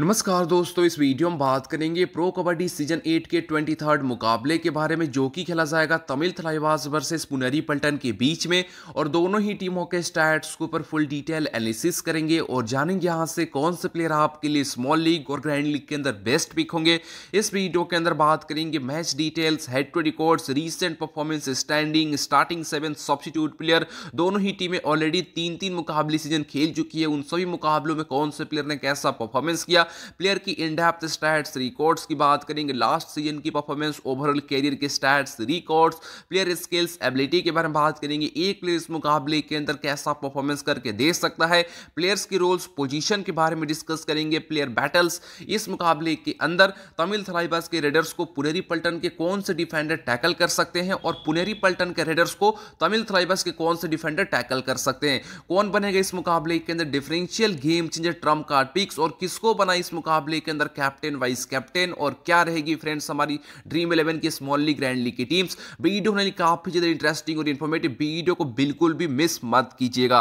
नमस्कार दोस्तों इस वीडियो में बात करेंगे प्रो कबड्डी सीजन 8 के थर्ड मुकाबले के बारे में जो कि खेला जाएगा तमिल थलाईवास वर्सेस पुनरी पल्टन के बीच में और दोनों ही टीमों के स्टैट्स के ऊपर फुल डिटेल एनालिसिस करेंगे और जानेंगे यहां से कौन से प्लेयर आपके लिए स्मॉल लीग और ग्रैंड लीग के अंदर बेस्ट पिक होंगे इस वीडियो के अंदर बात करेंगे match details head to records recent performance standing starting seven substitute player दोनों ही टीमें ऑलरेडी तीन तीन मुकाबले सीजन खेल चुकी है उन सभी मुकाबलों में कौन से प्लेयर ने कैसा परफॉर्मेंस किया प्लेयर की इन डेप्थ स्टैट्स रिकॉर्ड्स की बात करेंगे लास्ट सीजन की परफॉर्मेंस ओवरऑल कैरियर के stats records player skills ability के बारे में बात करेंगे एक प्लेयर इस मुकाबले के अंदर कैसा परफॉर्मेंस करके दे सकता है प्लेयर्स की रोल्स पोजिशन के बारे में डिस्कस करेंगे प्लेयर बैटल्स इस मुकाबले के अंदर तमिल थलाइबास के रेडर्स को पुनेरी पल्टन के कौन से डिफेंडर टैकल कर सकते हैं और पुनेरी पल्टन के रेडर्स को तमिल थलाइबास के कौन से डिफेंडर टैकल कर सकते हैं कौन बनेगा इस मुकाबले के अंदर differential game changer trump card picks और किसको बना बना इस मुकाबले के अंदर कैप्टन वाइस कैप्टन और क्या रहेगी फ्रेंड्स हमारी ड्रीम इलेवन की स्मॉल लीग ग्रैंड लीग की टीम्स वीडियो होने काफ़ी ज़्यादा इंटरेस्टिंग और इन्फॉर्मेटिव वीडियो को बिल्कुल भी मिस मत कीजिएगा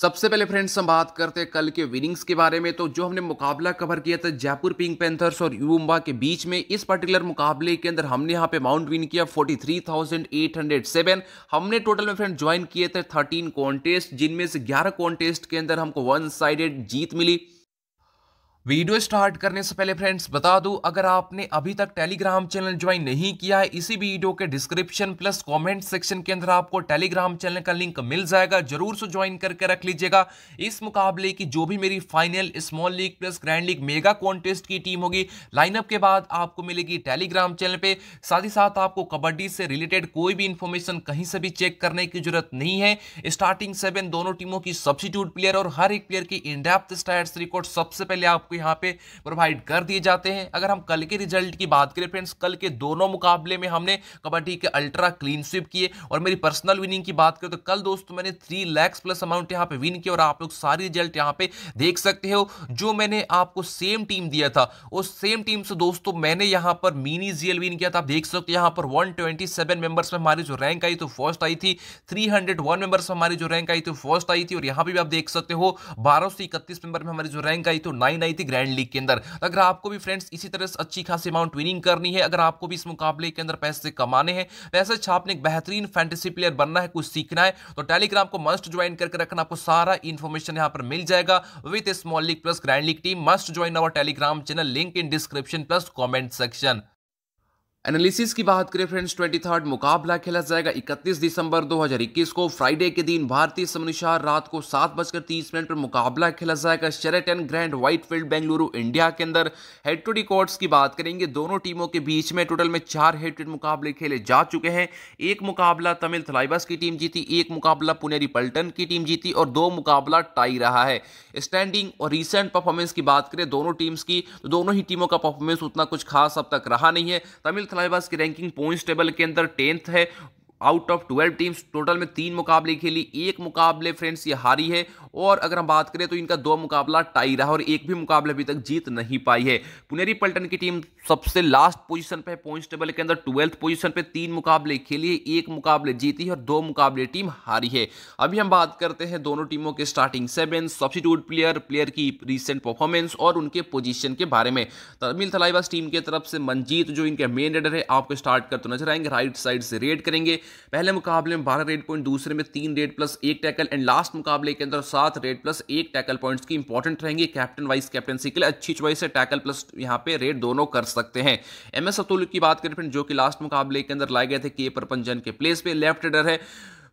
सबसे पहले फ्रेंड्स हम बात करते हैं कल के विनिंग्स के बारे में तो जो हमने मुकाबला कवर किया था जयपुर पिंक पेंथर्स और युम्बा के बीच में इस पर्टिकुलर मुकाबले के अंदर हमने यहाँ पे माउंट विन किया 43,807 हमने टोटल में फ्रेंड ज्वाइन किए थे 13 कॉन्टेस्ट जिनमें से 11 कॉन्टेस्ट के अंदर हमको वन साइडेड जीत मिली वीडियो स्टार्ट करने से पहले फ्रेंड्स बता दूं अगर आपने अभी तक टेलीग्राम चैनल ज्वाइन नहीं किया है इसी वीडियो के डिस्क्रिप्शन प्लस कमेंट सेक्शन के अंदर आपको टेलीग्राम चैनल का लिंक मिल जाएगा जरूर से ज्वाइन करके रख लीजिएगा इस मुकाबले की जो भी मेरी final small league plus grand league mega contest की टीम होगी लाइनअप के बाद आपको मिलेगी टेलीग्राम चैनल पर साथ ही साथ आपको कबड्डी से रिलेटेड कोई भी इंफॉर्मेशन कहीं से भी चेक करने की जरूरत नहीं है स्टार्टिंग सेवन दोनों टीमों की सब्सिट्यूट प्लेयर और हर एक प्लेयर की इनडेप्थ स्टाइट्स रिकॉर्ड सबसे पहले आपको यहाँ पे प्रोवाइड कर दिए जाते हैं अगर हम कल के रिजल्ट की बात करें फ्रेंड्स कल के दोनों मुकाबले में हमने कबड्डी के अल्ट्रा क्लीन स्विप किए और मेरी पर्सनल विनिंग की बात करें तो कल दोस्तों मैंने थ्री लैक्स प्लस अमाउंट यहाँ पे विन किया और आप लोग सारी रिजल्ट यहाँ पे देख सकते हो जो मैंने आपको सेम टीम दिया था उस सेम टीम से दोस्तों मैंने यहाँ पर मिनी जीएल विन किया था आप देख सकते हो यहाँ पर 127 मेंबर्स में हमारी जो रैंक आई तो फर्स्ट आई थी 301 मेंबर्स में हमारी जो रैंक आई तो फर्स्ट आई थी और यहाँ पर भी आप देख सकते हो बारह मेंबर में हमारी जो रैंक आई तो नाइन आई ग्रैंड लीग के अंदर अगर आपको भी फ्रेंड्स इसी तरह से अच्छी खासी अमाउंट विनिंग करनी है अगर आपको भी इस मुकाबले के अंदर पैसे कमाने हैं पैसे छापने अच्छा एक बेहतरीन फैंटेसी प्लेयर बनना है कुछ सीखना है तो टेलीग्राम को मस्ट ज्वाइन करके रखना आपको सारा इन्फॉर्मेशन यहाँ पर मिल जाएगा with small league plus grand league team must join our Telegram channel link in description plus comment section analysis की बात करें फ्रेंड्स ट्वेंटी थर्ड मुकाबला खेला जाएगा 31 दिसंबर 2021 को फ्राइडे के दिन भारतीय समनुसार रात को सात बजकर तीस मिनट पर मुकाबला खेला जाएगा Sheraton Grand Whitefield Bengaluru India के अंदर हेड टू रिकॉर्ड्स की बात करेंगे दोनों टीमों के बीच में टोटल में चार हेड टू मुकाबले खेले जा चुके हैं एक मुकाबला तमिल थलाइबस की टीम जीती एक मुकाबला पुनेरी पल्टन की टीम जीती और दो मुकाबला टाई रहा है स्टैंडिंग और रिसेंट परफॉर्मेंस की बात करें दोनों टीम्स की तो दोनों ही टीमों का परफॉर्मेंस उतना कुछ खास अब तक रहा नहीं है तमिल हमारे पास की रैंकिंग पॉइंट्स टेबल के अंदर टेंथ है out of twelve teams total में तीन मुकाबले खेली एक मुकाबले फ्रेंड्स ये हारी है और अगर हम बात करें तो इनका दो मुकाबला टाई रहा और एक भी मुकाबला अभी तक जीत नहीं पाई है पुनेरी पल्टन की टीम सबसे लास्ट पोजीशन पे है पॉइंट टेबल के अंदर ट्वेल्थ पोजीशन पे तीन मुकाबले खेली है एक मुकाबले जीती है और दो मुकाबले टीम हारी है अभी हम बात करते हैं दोनों टीमों के starting seven substitute player player की रिसेंट परफॉर्मेंस और उनके पोजिशन के बारे में तमिल थलाइवास टीम की तरफ से मनजीत जो इनके मेन रेडर है आपको स्टार्ट करते नजर आएंगे राइट साइड से रेड करेंगे पहले मुकाबले में बारह रेड पॉइंट दूसरे में तीन रेड प्लस एक टैकल एंड लास्ट मुकाबले के अंदर सात रेड प्लस एक टैकल पॉइंट्स की इंपॉर्टेंट रहेंगे कैप्टन वाइस कैप्टनसी के लिए अच्छी चॉइस है टैकल प्लस यहाँ पे रेड दोनों कर सकते हैं एम एस अतुल की बात करें फ्रेंड जो कि लास्ट मुकाबले के अंदर लाए गए थे के परपंजन के प्लेस पे लेफ्ट रेडर है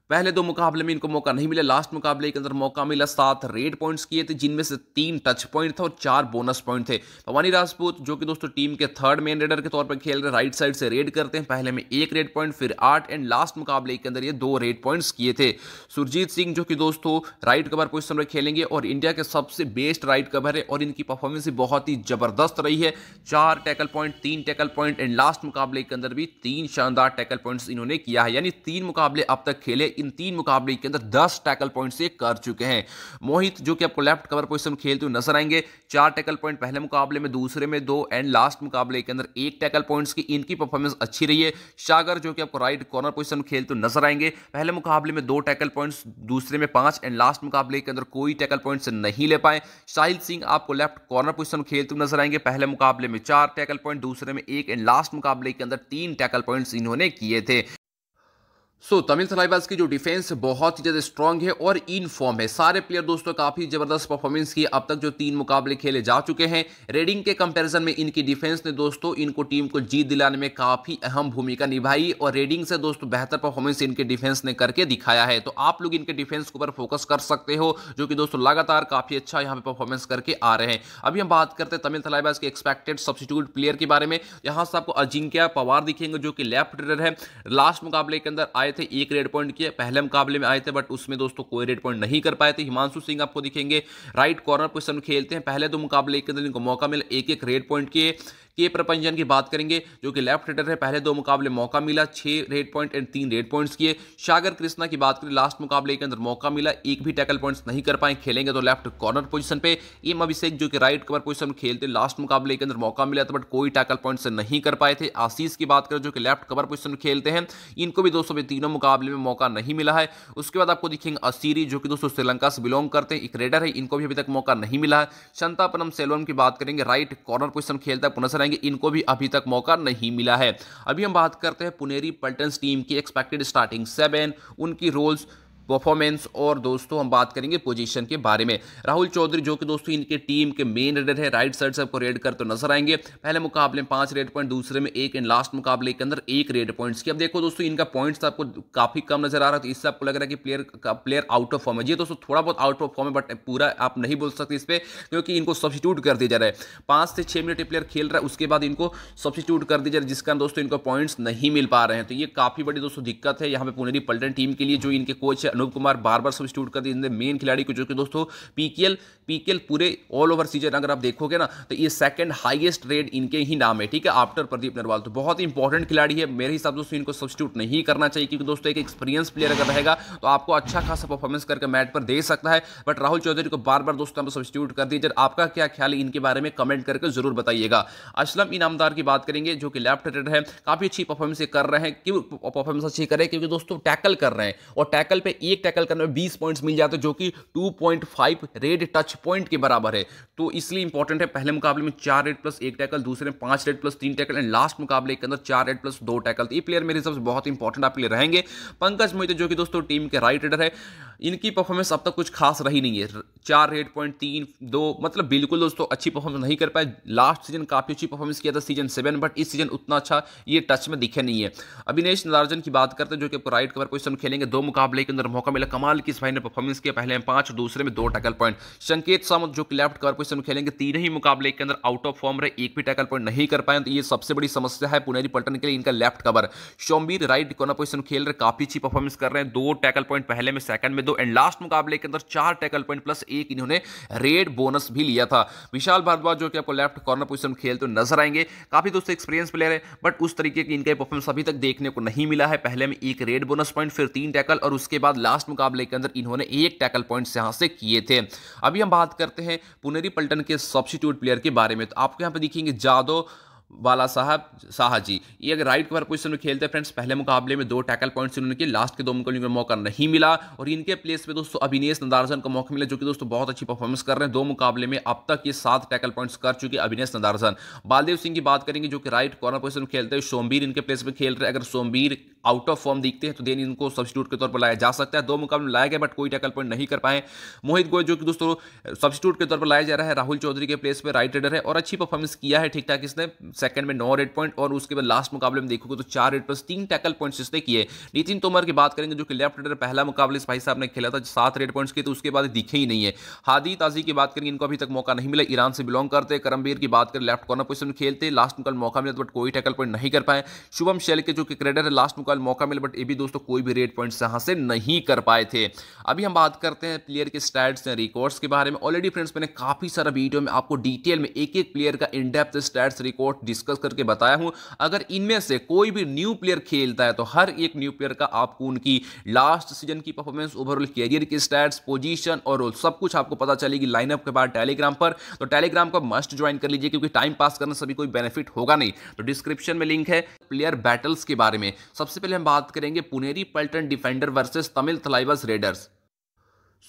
पहले दो मुकाबले में इनको मौका नहीं मिला लास्ट मुकाबले के अंदर मौका मिला सात रेड पॉइंट्स किए थे जिनमें से तीन टच पॉइंट था और चार बोनस पॉइंट थे भवानी राजपूत जो कि दोस्तों टीम के थर्ड मेन रेडर के तौर पर खेल रहे राइट साइड से रेड करते हैं पहले में एक रेड पॉइंट फिर आठ एंड लास्ट मुकाबले के अंदर ये दो रेड पॉइंट्स किए थे सुरजीत सिंह जो कि दोस्तों राइट कवर पोजिशन में खेलेंगे और इंडिया के सबसे बेस्ट राइट कवर है और इनकी परफॉर्मेंस बहुत ही जबरदस्त रही है चार टैकल पॉइंट तीन टैकल पॉइंट एंड लास्ट मुकाबले के अंदर भी तीन शानदार टैकल पॉइंट्स इन्होंने किया है यानी तीन मुकाबले अब तक खेले इन तीन मुकाबले के अंदर दस टैकल पॉइंट से कर चुके हैं मोहित जो कि आपको लेफ्ट कवर पोजिशन खेलते हुए नजर आएंगे चार टैकल पॉइंट पहले मुकाबले में दूसरे में दो एंड लास्ट मुकाबले के अंदर एक टैकल पॉइंट्स की इनकी परफॉर्मेंस अच्छी रही है सागर जो कि आपको राइट कॉर्नर पोजिशन खेलते हुए नजर आएंगे पहले मुकाबले में दो टैकल पॉइंट्स दूसरे में पांच एंड लास्ट मुकाबले के अंदर कोई टैकल पॉइंट्स नहीं ले पाए साहिल सिंह आपको लेफ्ट कॉर्नर पोजिशन खेलते हुए नजर आएंगे पहले मुकाबले में चार टैकल पॉइंट दूसरे में एक एंड लास्ट मुकाबले के अंदर तीन टैकल पॉइंट्स इन्होंने किए थे सो so, तमिल सलाइबाज की जो डिफेंस बहुत ही ज़्यादा स्ट्रांग है और इन फॉर्म है सारे प्लेयर दोस्तों काफ़ी ज़बरदस्त परफॉर्मेंस की अब तक जो तीन मुकाबले खेले जा चुके हैं रेडिंग के कंपैरिजन में इनकी डिफेंस ने दोस्तों इनको टीम को जीत दिलाने में काफ़ी अहम भूमिका निभाई और रेडिंग से दोस्तों बेहतर परफॉर्मेंस इनके डिफेंस ने करके दिखाया है तो आप लोग इनके डिफेंस के ऊपर फोकस कर सकते हो जो कि दोस्तों लगातार काफ़ी अच्छा यहाँ पर परफॉर्मेंस करके आ रहे हैं अभी हम बात करते हैं तमिल सलाइबाज के एक्सपेक्टेड सब्सिट्यूट प्लेयर के बारे में यहाँ से आपको अजिंक्या पवार दिखेंगे जो कि लेफ्ट रेडर है लास्ट मुकाबले के अंदर आए थे एक रेड पॉइंट किया पहले मुकाबले में आए थे बट उसमें दोस्तों कोई रेड पॉइंट नहीं कर पाए थे हिमांशु सिंह आपको दिखेंगे राइट कॉर्नर पोजिशन खेलते हैं पहले दो मुकाबले के दिन इनको मौका मिला एक एक रेड पॉइंट किए के प्रपंजन की बात करेंगे जो कि लेफ्ट हिटर है पहले दो मुकाबले मौका मिला छह रेड पॉइंट एंड तीन रेड पॉइंट्स किए सागर कृष्णा की बात करें लास्ट मुकाबले के अंदर मौका मिला एक भी टैकल पॉइंट्स नहीं कर पाए खेलेंगे तो लेफ्ट कॉर्नर पोजिशन पे एम अभिषेक जो कि राइट कवर पोजिशन में खेलते लास्ट मुकाबले के अंदर मौका मिला था बट कोई टैकल पॉइंट्स नहीं कर पाए थे आशीष की बात करें जो कि लेफ्ट कवर पोजिशन में खेलते हैं इनको भी दोस्तों तीनों मुकाबले में मौका नहीं मिला है उसके बाद आपको दिखेंगे असीरी जो कि दोस्तों श्रीलंका से बिलोंग करते हैं एक रेडर है इनको भी अभी तक मौका नहीं मिला है शंतापनम सेलोन की बात करेंगे राइट कॉर्नर पोजिशन खेलता है पुनः करेंगे इनको भी अभी तक मौका नहीं मिला है अभी हम बात करते हैं पुनेरी पल्टन टीम की एक्सपेक्टेड स्टार्टिंग सेवन उनकी रोल्स परफॉर्मेंस और दोस्तों हम बात करेंगे पोजीशन के बारे में राहुल चौधरी जो कि दोस्तों इनके टीम के मेन रेडर है राइट साइड से आपको रेड कर तो नजर आएंगे पहले मुकाबले में पांच रेड पॉइंट दूसरे में एक एंड लास्ट मुकाबले के अंदर एक रेड पॉइंट्स की अब देखो दोस्तों इनका पॉइंट्स तो आपको काफी कम नजर आ रहा है तो इससे आपको लग रहा है कि प्लेयर का प्लेयर आउट ऑफ फॉर्म है ये दोस्तों थोड़ा बहुत आउट ऑफ फॉर्म है बट पूरा आप नहीं बोल सकते इस पर क्योंकि इनको सब्सिट्यूट कर दिया जा रहा है पांच से छह मिनट प्लेयर खेल रहा है उसके बाद इनको सब्सिट्यूट कर दिया जा रहा है जिस कारण दोस्तों इनको पॉइंट्स नहीं मिल पा रहे हैं तो ये काफी बड़ी दोस्तों दिक्कत है यहाँ पे पुनरी पलटन टीम के लिए जो इनके कोच अनूप कुमार बार बार सब्सिट्यूट कर दिए मेन खिलाड़ी को जो कि दोस्तों पीकेएल पीकेएल पूरे ऑल ओवर सीजन अगर आप देखोगे ना तो ये सेकंड हाईएस्ट रेट इनके ही नाम है ठीक है आफ्टर प्रदीप नरवाल तो बहुत ही इंपॉर्टेंट खिलाड़ी है मेरे हिसाब से दोस्तों इनको सब्सिट्यूट नहीं करना चाहिए क्योंकि दोस्तों एक एक्सपीरियंस प्लेयर अगर रहेगा तो आपको अच्छा खासा परफॉर्मेंस करके मैट पर दे सकता है बट राहुल चौधरी को बार बार दोस्तों सब्सिट्यूट कर दीजिए आपका क्या ख्याल है इनके बारे में कमेंट करके जरूर बताइएगा असलम इनामदार की बात करेंगे जो कि लेफ्ट रेड है काफ़ी अच्छी परफॉर्मेंस कर रहे हैं क्यों परफॉर्मेंस अच्छी करें क्योंकि दोस्तों टैकल कर रहे हैं और टैकल पे एक टैकल करने में बीस पॉइंट्स मिल जाते तो जो कि two point five raid touch point के बराबर है तो इसलिए इंपॉर्टेंट है पहले मुकाबले में चार रेड प्लस एक टैकल दूसरे में पांच रेड प्लस तीन टैकल एंड लास्ट मुकाबले के अंदर चार रेड प्लस दो टैकल तो ये प्लेयर मेरे हिसाब से बहुत इंपॉर्टेंट आप प्लेयर रहेंगे पंकज मोहित जो कि दोस्तों टीम के राइट रेडर है इनकी परफॉर्मेंस अब तक कुछ खास रही नहीं है चार रेड पॉइंट तीन दो मतलब बिल्कुल दोस्तों अच्छी परफॉर्मेंस नहीं कर पाए लास्ट सीजन काफ़ी अच्छी परफॉर्मेंस किया था सीजन सेवन बट इस सीजन उतना अच्छा ये टच में दिखे नहीं है अभिनेश नारजन की बात करते हैं जो कि आपको राइट कवर पोजिशन खेलेंगे दो मुकाबले के अंदर मौका मिला कमाल की इस भाई ने परफॉर्मेंस किया पहले में पांच दूसरे में दो टैकल पॉइंट संकेत सामंत जो कि लेफ्ट कर पोजिशन में खेलेंगे तीन ही मुकाबले के अंदर आउट ऑफ फॉर्म रहे एक भी टैकल पॉइंट नहीं कर पाए तो ये सबसे बड़ी समस्या है पुनेरी पलटन के लिए इनका लेफ्ट कवर शोम्बीर राइट कोना पोजिशन खेल रहे काफी अच्छी परफॉर्मेंस कर रहे हैं दो टैकल पॉइंट पहले में सेकंड में दो एंड लास्ट मुकाबले के अंदर चार टैकल पॉइंट प्लस एक इन्होंने रेड बोनस भी लिया था विशाल भारद्वाज जो कि आपको लेफ्ट कॉर्नर पोजिशन में खेलते नजर आएंगे काफी दोस्तों एक्सपीरियंस प्लेयर है बट उस तरीके की इनका परफॉर्मेंस अभी तक देखने को नहीं मिला है पहले में एक रेड बोनस पॉइंट फिर तीन टैकल और उसके बाद लास्ट मुकाबले के अंदर इन्होंने एक टैकल पॉइंट यहां से किए थे अभी हम बात करते हैं पुनेरी पल्टन के सब्सिट्यूट प्लेयर के बारे में तो आपको यहां पर देखेंगे जादो वाला साहब साहा जी ये अगर राइट कवर पोजिशन में खेलते हैं फ्रेंड्स पहले मुकाबले में दो टैकल पॉइंट्स इन्होंने किए लास्ट के दो मुकाबले में मौका नहीं मिला और इनके प्लेस पे दोस्तों अभिनेश नंदारजन को मौका मिला जो कि दोस्तों बहुत अच्छी परफॉर्मेंस कर रहे हैं दो मुकाबले में अब तक ये सात टैकल पॉइंट्स कर चुके अभिनेश नंदारजन बालदेव सिंह की बात करेंगे जो कि राइट कॉर्नर पोजिशन में खेलते हैं सोमबीर इनके प्लेस पर खेल रहे अगर सोमबीर आउट ऑफ फॉर्म दिखते हैं तो देन इनको सब्सिट्यूट के तौर पर लाया जा सकता है दो मुकाबले लाया गया बट कोई टैकल पॉइंट नहीं कर पाए मोहित गोयल जो कि दोस्तों सब्सिट्यूट के तौर पर लाया जा रहा है राहुल चौधरी के प्लेस पर राइट रेडर है और अच्छी परफॉर्मेंस किया है ठीक ठाक इसने सेकंड में नौ रेड पॉइंट और उसके बाद लास्ट मुकाबले में देखोगे तो चार रेड प्लस तीन टैकल पॉइंट्स इसने किए नितिन तोमर की बात करेंगे जो कि लेफ्ट रेडर पहला मुकाबले इस भाई साहब ने खेला था सात रेड पॉइंट्स के तो उसके बाद दिखे ही नहीं है हादी ताजी की बात करेंगे इनको अभी तक मौका नहीं मिला ईरान से बिलोंग करते करमबीर की बात करें लेफ्ट कॉर्नर पोजिशन खेलते लास्ट मुकाबले मौका मिला बट कोई टैकल पॉइंट नहीं कर पाए शुभम शैल के जो क्रिकेटर है लास्ट मुकाबले कल मौका मिला बट ये भी दोस्तों कोई भी रेड पॉइंट्स यहाँ से नहीं कर पाए थे अभी हम बात करते हैं प्लेयर के स्टैट्स या रिकॉर्ड्स के बारे में ऑलरेडी फ्रेंड्स मैंने काफ़ी सारा वीडियो में आपको डिटेल में एक एक प्लेयर का इनडेप्थ स्टैट्स रिकॉर्ड डिस्कस करके बताया हूँ अगर इनमें से कोई भी न्यू प्लेयर खेलता है तो हर एक न्यू प्लेयर का आपको उनकी लास्ट सीजन की परफॉर्मेंस ओवरऑल कैरियर की स्टैट्स पोजिशन और रोल सब कुछ आपको पता चलेगी लाइनअप के बाद टेलीग्राम पर तो टेलीग्राम का मस्ट ज्वाइन कर लीजिए क्योंकि टाइम पास करना सभी कोई बेनिफिट होगा नहीं तो डिस्क्रिप्शन में लिंक है प्लेयर बैटल्स के बारे में सबसे पहले हम बात करेंगे Puneri Paltan defender versus Tamil Thalaivas raiders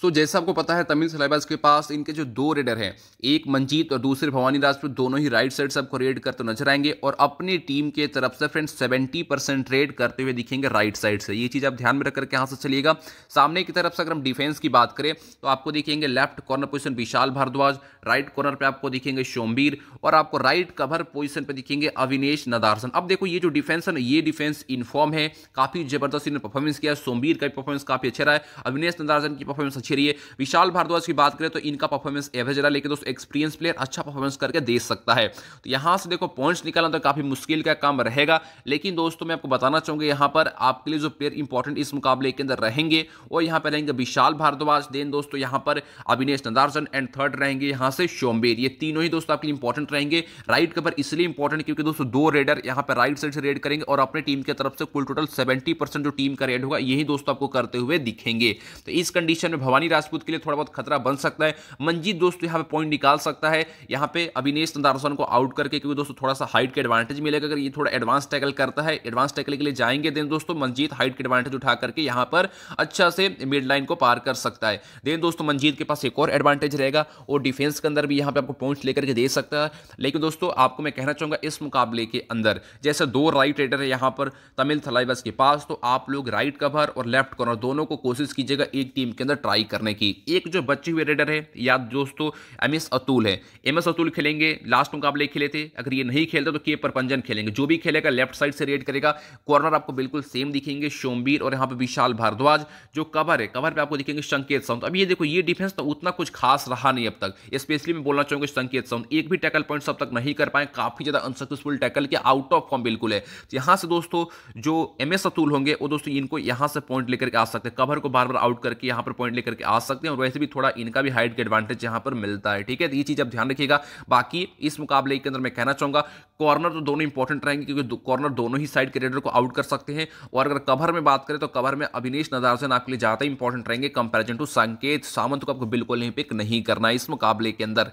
so so, जैसा आपको पता है तमिल सलाइबाज के पास इनके जो दो रेडर हैं एक मंजीत और दूसरे भवानी राजपूत दोनों ही राइट साइड से आपको रेड करते नजर आएंगे और अपनी टीम के तरफ से फ्रेंड्स 70 परसेंट रेड करते हुए दिखेंगे राइट साइड से ये चीज़ आप ध्यान में रखकर के यहाँ से चलिएगा सामने की तरफ से अगर हम डिफेंस की बात करें तो आपको दिखेंगे left corner position Vishal Bhardwaj right corner पर आपको दिखेंगे शोमबीर और आपको राइट कवर पोजिशन पर दिखेंगे अविनेश नदारसन अब देखो ये जो डिफेंस है ना ये डिफेंस इनफॉर्म है काफ़ी जबरदस्त इन्होंने परफॉर्मेंस किया सोमबीर का परफॉर्मेंस काफ़ी अच्छा रहा है अविनेश नदारसन की परफॉर्मेंस अच्छी रही है विशाल भारद्वाज की बात करें तो इनका परफॉर्मेंस एवरेज रहा लेकिन दोस्तों एक्सपीरियंस प्लेयर अच्छा परफॉर्मेंस करके दे सकता है तो यहाँ से देखो पॉइंट्स निकालना तो काफ़ी मुश्किल का काम रहेगा लेकिन दोस्तों मैं आपको बताना चाहूँगा यहाँ पर आपके लिए जो प्लेयर इंपॉर्टेंट इस मुकाबले के अंदर रहेंगे वो यहाँ पर रहेंगे विशाल भारद्वाज देन दोस्तों यहाँ पर अभिनेश नंदार्जन एंड थर्ड रहेंगे यहाँ से शोम्बेर ये तीनों ही दोस्तों आपके लिए इंपॉर्टेंट रहेंगे राइट कवर इसलिए इंपॉर्टेंट क्योंकि दोस्तों दो रेडर यहाँ पर राइट साइड से रेड करेंगे और अपने टीम की तरफ से कुल टोटल सेवेंटी जो टीम का रेड होगा यही दोस्तों आपको करते हुए दिखेंगे तो इस कंडीशन में भवानी राजपूत के लिए थोड़ा बहुत खतरा बन सकता है मंजीत दोस्तों तो यहाँ पे पॉइंट निकाल सकता है यहाँ पे अभिनेश नंदारसन को आउट करके क्योंकि दोस्तों थोड़ा सा हाइट का एडवांटेज मिलेगा अगर ये थोड़ा एडवांस टैकल करता है एडवांस टैकल के लिए जाएंगे देन दोस्तों मंजीत हाइट के एडवांटेज उठा करके यहाँ पर अच्छा से मिड लाइन को पार कर सकता है देन दोस्तों मंजीत के पास एक और एडवांटेज रहेगा और डिफेंस के अंदर भी यहाँ पर आपको पॉइंट लेकर के दे सकता है लेकिन दोस्तों आपको मैं कहना चाहूँगा इस मुकाबले के अंदर जैसे दो राइट रेडर है यहाँ पर तमिल थलाइबस के पास तो आप लोग राइट कवर और लेफ्ट कॉर्नर दोनों को कोशिश कीजिएगा एक टीम के अंदर ट्राई सफाई करने की एक जो बच्चे हुए रेडर है या दोस्तों एम एस अतुल है एम एस अतुल खेलेंगे लास्ट मुकाबले खेले थे अगर ये नहीं खेलते तो के परपंजन खेलेंगे जो भी खेलेगा लेफ्ट साइड से रेड करेगा कॉर्नर आपको बिल्कुल सेम दिखेंगे शोमबीर और यहाँ पर विशाल भारद्वाज जो कवर है कवर पर आपको दिखेंगे संकेत साउंड अब ये देखो ये डिफेंस तो उतना कुछ खास रहा नहीं अब तक स्पेशली मैं बोलना चाहूँगा संकेत साउंड एक भी टैकल पॉइंट अब तक नहीं कर पाए काफ़ी ज़्यादा अनसक्सेसफुल टैकल के आउट ऑफ फॉर्म बिल्कुल है तो यहाँ से दोस्तों जो एम एस अतुल होंगे वो दोस्तों इनको यहाँ से पॉइंट लेकर के आ सकते हैं कवर को बार बार आउट करके यहाँ पर पॉइंट लेकर करके आ सकते हैं और वैसे भी थोड़ा इनका भी हाइट के एडवांटेज यहाँ पर मिलता है ठीक है तो ये चीज़ आप ध्यान रखिएगा बाकी इस मुकाबले के अंदर मैं कहना चाहूँगा कॉर्नर तो दोनों इंपॉर्टेंट रहेंगे क्योंकि कॉर्नर दोनों ही साइड के रेडर को आउट कर सकते हैं और अगर कवर में बात करें तो कवर में अभिनेश नदारसन आपके लिए ज़्यादा इंपॉर्टेंट रहेंगे कंपेरिजन टू संकेत सामंत को आपको बिल्कुल नहीं पिक नहीं करना इस मुकाबले के अंदर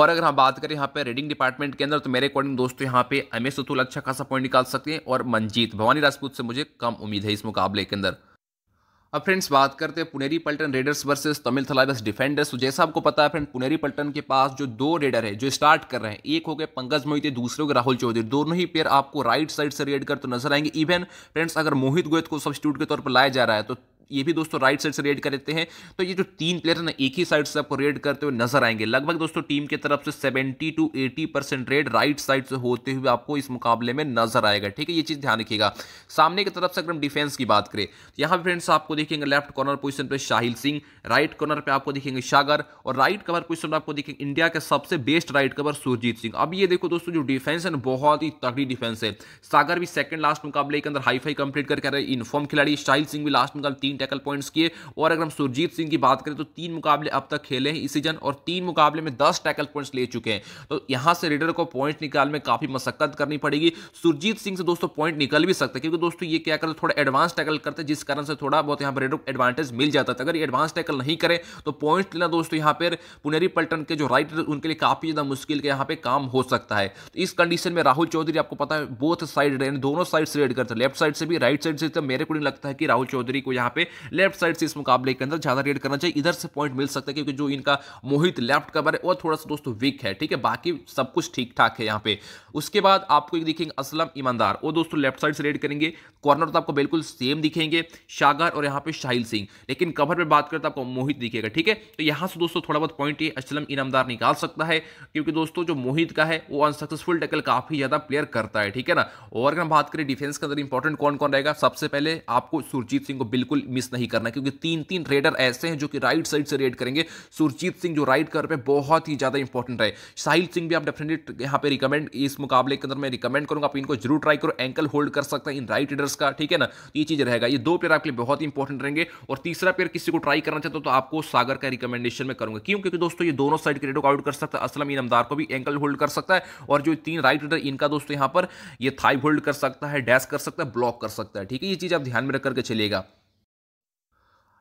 और अगर हम बात करें यहाँ पे रीडिंग डिपार्टमेंट के अंदर तो मेरे अकॉर्डिंग दोस्तों यहाँ पे एम एस अच्छा खासा पॉइंट निकाल सकते हैं और मंजीत भवानी राजपूत से मुझे कम उम्मीद है इस मुकाबले के अंदर अब फ्रेंड्स बात करते हैं Puneri Paltan raiders versus Tamil Thalaivas defenders तो जैसा आपको पता है फ्रेंड पुनेरी पल्टन के पास जो दो रेडर है जो स्टार्ट कर रहे हैं एक हो गए पंकज मोहित दूसरे हो गए राहुल चौधरी दोनों ही प्लेयर आपको राइट साइड से रेड कर तो नजर आएंगे इवन फ्रेंड्स अगर मोहित गोयत को सब्सिट्यूट के तौर पर लाया जा रहा है तो ये भी दोस्तों राइट साइड से रेड कर लेते हैं तो ये जो तीन प्लेयर है ना एक ही साइड से आपको रेड करते हुए नजर आएंगे लगभग दोस्तों टीम की तरफ से seventy to eighty percent raid right side से होते हुए आपको इस मुकाबले में नजर आएगा ठीक है ये चीज़ ध्यान रखिएगा सामने की तरफ से अगर हम डिफेंस की बात करें तो यहाँ पर फ्रेंड्स आपको देखेंगे लेफ्ट कॉर्नर पोजिशन पर शाहिल सिंह राइट कॉर्नर पर आपको देखेंगे सागर और राइट कवर पोजिशन पर आपको देखेंगे इंडिया के सबसे best right cover Surjeet Singh अब ये देखो दोस्तों जो डिफेंस है ना बहुत ही तगड़ी डिफेंस है सागर भी सेकंड लास्ट मुकाबले के अंदर हाई फाई कंप्लीट करके इनफॉर्म खिलाड़ी शाहिल सिंह भी लास्ट मुकाबले तीन टैकल पॉइंट्स किए और अगर हम सुरजीत सिंह की बात करें तो तीन मुकाबले अब तक खेले हैं इस सीजन और तीन मुकाबले में दस टैकल पॉइंट्स ले चुके हैं तो यहाँ से रेडर को पॉइंट निकालने में काफ़ी मशक्कत करनी पड़ेगी सुरजीत सिंह से दोस्तों पॉइंट निकल भी सकते हैं क्योंकि दोस्तों ये क्या करते थोड़ा एडवांस टैकल करते जिस कारण से थोड़ा बहुत यहाँ पर रेडर एडवांटेज मिल जाता था तो अगर एडवांस टैकल नहीं करें तो पॉइंट लेना दोस्तों यहाँ पर पुनेरी पल्टन के जो राइट उनके लिए काफ़ी ज़्यादा मुश्किल के यहाँ पे काम हो सकता है तो इस कंडीशन में राहुल चौधरी आपको पता है बोथ साइड दोनों साइड से रेड करते लेफ्ट साइड से भी राइट साइड से तो मेरे को नहीं लगता है कि राहुल चौधरी को यहाँ पे लेफ्ट साइड से इस मुकाबले के अंदर ज़्यादा रेड करना चाहिए इधर से पॉइंट मिल सकता है क्योंकि जो इनका मोहित लेफ्ट कवर है वो थोड़ा सा दोस्तों वीक है ठीक है बाकी सब कुछ ठीक ठाक है यहाँ पे उसके बाद आपको एक दिखेंगे असलम ईमानदार वो दोस्तों लेफ्ट साइड से रेड करेंगे कॉर्नर तो आपको बिल्कुल सेम दिखेंगे शागर और यहाँ पे शाहिल सिंह लेकिन कवर पर बात करें तो आपको मोहित दिखेगा ठीक है तो यहाँ से दोस्तों थोड़ा बहुत पॉइंट ये असलम ईमानदार निकाल सकता है क्योंकि दोस्तों जो मोहित का है वो अनसक्सेसफुल टैकल काफ़ी ज़्यादा प्लेयर करता है ठीक है ना और अगर हम बात करें डिफेंस के अंदर इंपॉर्टेंट कौन कौन रहेगा सबसे पहले आपको सुरजीत सिंह को बिल्कुल मिस नहीं करना क्योंकि तीन तीन रेडर ऐसे हैं जो कि राइट साइड से रेड करेंगे सुरजीत सिंह जो राइट कर पे बहुत ही ज़्यादा इंपॉर्टेंट है साहिल सिंह भी आप डेफिनेटली यहाँ पे रिकमेंड इस मुकाबले के अंदर मैं रिकमेंड करूंगा आप इनको जरूर ट्राई करो एंकल होल्ड कर सकते हैं इन राइट रेडर्स का ठीक है ना ये चीज़ रहेगा ये दो पेयर आपके लिए बहुत ही इंपॉर्टेंट रहेंगे और तीसरा पेयर किसी को ट्राई करना चाहते हो तो आपको सागर का रिकमेंडेशन में करूंगा क्यों क्योंकि दोस्तों ये दोनों साइड के रेडो को आउट कर सकता है असलम इनमदार को भी एंकल होल्ड कर सकता है और जो तीन राइट रेडर इनका दोस्तों यहां पर ये थाई होल्ड कर सकता है डैश कर सकता है ब्लॉक कर सकता है ठीक है ये चीज़ आप ध्यान में रख करके चलेगा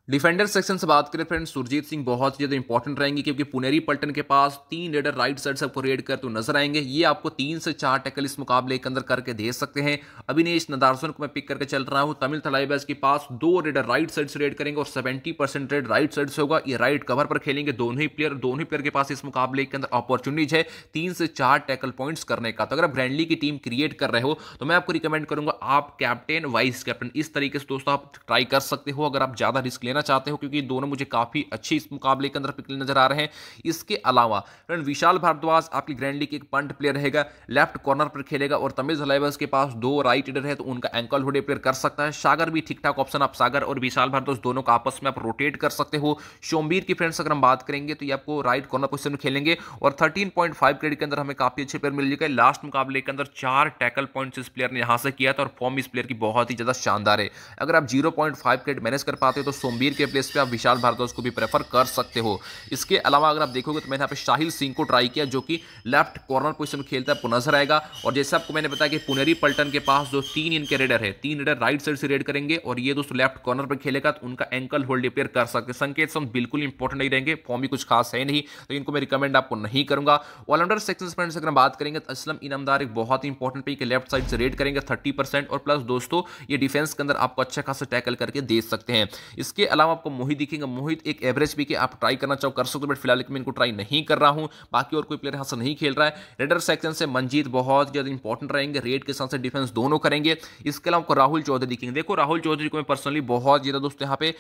डिफेंडर सेक्शन से बात करें फ्रेंड सुरजीत सिंह बहुत ज़्यादा इंपॉर्टेंट रहेंगे क्योंकि पुनेरी पल्टन के पास तीन रेडर राइट साइड से आपको रेड करते हुए नजर आएंगे ये आपको तीन से चार टैकल इस मुकाबले के अंदर करके दे सकते हैं अभिनेश नदारसन को मैं पिक करके चल रहा हूं तमिल थलाईबैस के पास दो रेडर राइट साइड से रेड करेंगे और seventy percent raid right side से होगा ये राइट कवर पर खेलेंगे दोनों ही प्लेयर दोनों ही प्लेयर के पास इस मुकाबले के अंदर अपॉर्चुनिटीज है तीन से चार टैकल पॉइंट्स करने का तो अगर आप ग्रैंडली की टीम क्रिएट कर रहे हो तो मैं आपको रिकमेंड करूंगा आप कैप्टन वाइस कैप्टन इस तरीके से दोस्तों आप ट्राई कर सकते हो अगर आप ज़्यादा रिस्क लेना चाहते हो क्योंकि दोनों मुझे काफ़ी अच्छे इस मुकाबले के अंदर पिकले नजर आ रहे हैं इसके अलावा फ्रेंड विशाल भारद्वाज आपकी ग्रैंड लीग एक पंट प्लेयर रहेगा लेफ्ट कॉर्नर पर खेलेगा और तमिल सलाइवर्स के पास दो राइट इडर है तो उनका एंकल होडे प्लेयर कर सकता है सागर भी ठीक ठाक ऑप्शन आप सागर और विशाल भारद्वाज दोनों का आपस में आप रोटेट कर सकते हो शोमबीर की फ्रेंड्स अगर हम बात करेंगे तो ये आपको राइट कॉर्नर पोजिशन में खेलेंगे और थर्टीन पॉइंट फाइव ग्रेड के अंदर हमें काफ़ी अच्छे प्लेयर मिल जाएगा लास्ट मुकाबले के अंदर चार टैकल पॉइंट्स इस प्लेयर ने यहाँ से किया था और फॉर्म इस प्लेयर की बहुत ही ज़्यादा शानदार है अगर आप zero point five grade manage कर पाते हो तो सोमबीर गंभीर के प्लेस पे आप विशाल भारद्वाज को भी प्रेफर कर सकते हो इसके अलावा अगर आप देखोगे तो मैंने यहाँ पे शाहिल सिंह को ट्राई किया जो कि लेफ्ट कॉर्नर पोजिशन में खेलता है आपको नजर आएगा और जैसे आपको मैंने बताया कि पुनेरी पल्टन के पास जो तीन इनके रेडर है तीन रेडर राइट साइड से रेड करेंगे और ये दोस्तों लेफ्ट कॉर्नर पर खेलेगा तो उनका एंकल होल्ड रिपेयर कर सकते संकेत सम बिल्कुल इंपॉर्टेंट नहीं रहेंगे फॉर्म भी कुछ खास है नहीं तो इनको मैं रिकमेंड आपको नहीं करूंगा ऑलराउंडर सेक्शन से अगर हम बात करेंगे तो असलम इनमदार एक बहुत ही इंपॉर्टेंट पे लेफ्ट साइड से रेड करेंगे थर्टी और प्लस दोस्तों ये डिफेंस के अंदर आपको अच्छा खासा टैकल करके दे सकते हैं इसके अलावा आपको मोहित दिखेगा मोहित एक एवरेज पी के आप ट्राई करना चाहो कर सकते हो बट फिलहाल मैं इनको ट्राई नहीं कर रहा हूँ बाकी और कोई प्लेयर यहाँ से नहीं खेल रहा है रेडर सेक्शन से मंजीत बहुत ज़्यादा इंपॉर्टेंट रहेंगे रेड के साथ से डिफेंस दोनों करेंगे इसके अलावा आपको राहुल चौधरी दिखेंगे देखो राहुल चौधरी को मैं पर्सनली बहुत ज़्यादा दोस्तों यहाँ पे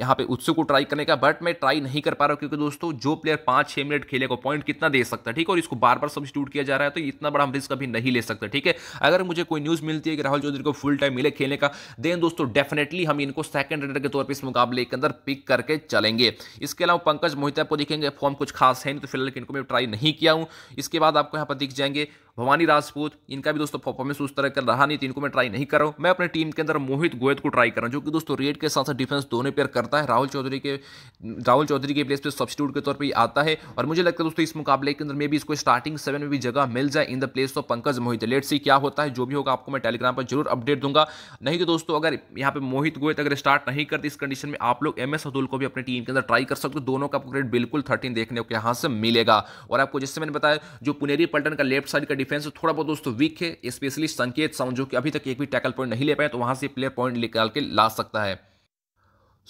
यहाँ पे उत्सुक को ट्राई करने का बट मैं ट्राई नहीं कर पा रहा हूँ क्योंकि दोस्तों जो प्लेयर पाँच छः मिनट खेलेगा पॉइंट कितना दे सकता है ठीक है और इसको बार बार सब्सिट्यूट किया जा रहा है तो इतना बड़ा हम रिस्क अभी नहीं ले सकते ठीक है अगर मुझे कोई न्यूज़ मिलती है कि राहुल चौधरी को फुल टाइम मिले खेलने का देन दोस्तों डेफिनेटली हम इनको सेकंड रेडर के तौर पर मुकाबले के अंदर पिक करके चलेंगे इसके अलावा पंकज मोहित को देखेंगे फॉर्म कुछ खास है नहीं तो फिलहाल इनको मैं ट्राई नहीं किया हूँ इसके बाद आपको यहाँ पर दिख जाएंगे भवानी राजपूत इनका भी दोस्तों परफॉर्मेंस उस तरह का रहा नहीं तो इनको मैं ट्राई नहीं कर रहा हूँ मैं अपने टीम के अंदर मोहित गोयत को ट्राई कर रहा हूँ जो कि दोस्तों रेड के साथ साथ डिफेंस दोनों पेयर करता है राहुल चौधरी के राहुल चौधरी के प्लेस पर सब्सिट्यूट के तौर पर आता है और मुझे लगता है दोस्तों इस मुकाबले के अंदर मे भी इसको स्टार्टिंग सेवन में भी जगह मिल जाए in the place of Pankaj Mohit let see क्या होता है जो भी होगा आपको मैं टेलीग्राम पर जरूर अपडेट दूंगा नहीं तो दोस्तों अगर यहाँ पर मोहित गोयत अगर स्टार्ट नहीं करते इस कंडीशन में आप लोग एम एस अब्दुल को भी अपनी टीम के अंदर ट्राई कर सकते हो दोनों का ग्रेड बिल्कुल थर्टीन देखने को यहाँ से मिलेगा और आपको जिससे मैंने बताया जो पुनेरी पल्टन का लेफ्ट साइड का डिफेंस थोड़ा बहुत दोस्तों वीक है स्पेशली संकेत साउंड जो कि अभी तक एक भी टैकल पॉइंट नहीं ले पाए तो वहां से प्लेयर पॉइंट निकाल के ला सकता है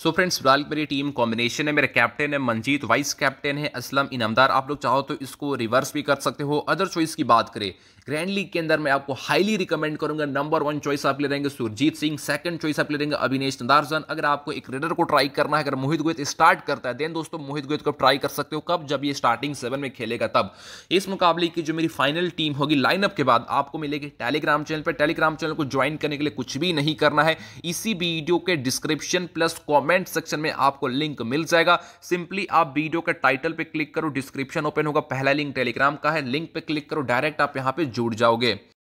सो फ्रेंड्स फिलहाल मेरी टीम कॉम्बिनेशन है मेरा कैप्टन है मंजीत वाइस कैप्टन है असलम इनामदार आप लोग चाहो तो इसको रिवर्स भी कर सकते हो अदर चॉइस की बात करें ग्रैंड लीग के अंदर मैं आपको हाईली रिकमेंड करूंगा नंबर वन चॉइस आप ले रहेंगे सुरजीत सिंह सेकंड चॉइस आप ले रहेंगे अभिनेश नंदारजन अगर आपको एक रेडर को ट्राई करना है अगर मोहित गोयत स्टार्ट करता है देन दोस्तों मोहित गोयत को ट्राई कर सकते हो कब जब ये स्टार्टिंग सेवन में खेलेगा तब इस मुकाबले की जो मेरी फाइनल टीम होगी लाइनअप के बाद आपको मिलेगी टेलीग्राम चैनल पर टेलीग्राम चैनल को ज्वाइन करने के लिए कुछ भी नहीं करना है इसी वीडियो के description plus comment comment section में आपको लिंक मिल जाएगा सिंपली आप वीडियो के टाइटल पे क्लिक करो डिस्क्रिप्शन ओपन होगा पहला लिंक टेलीग्राम का है लिंक पे क्लिक करो डायरेक्ट आप यहाँ पे जुड़ जाओगे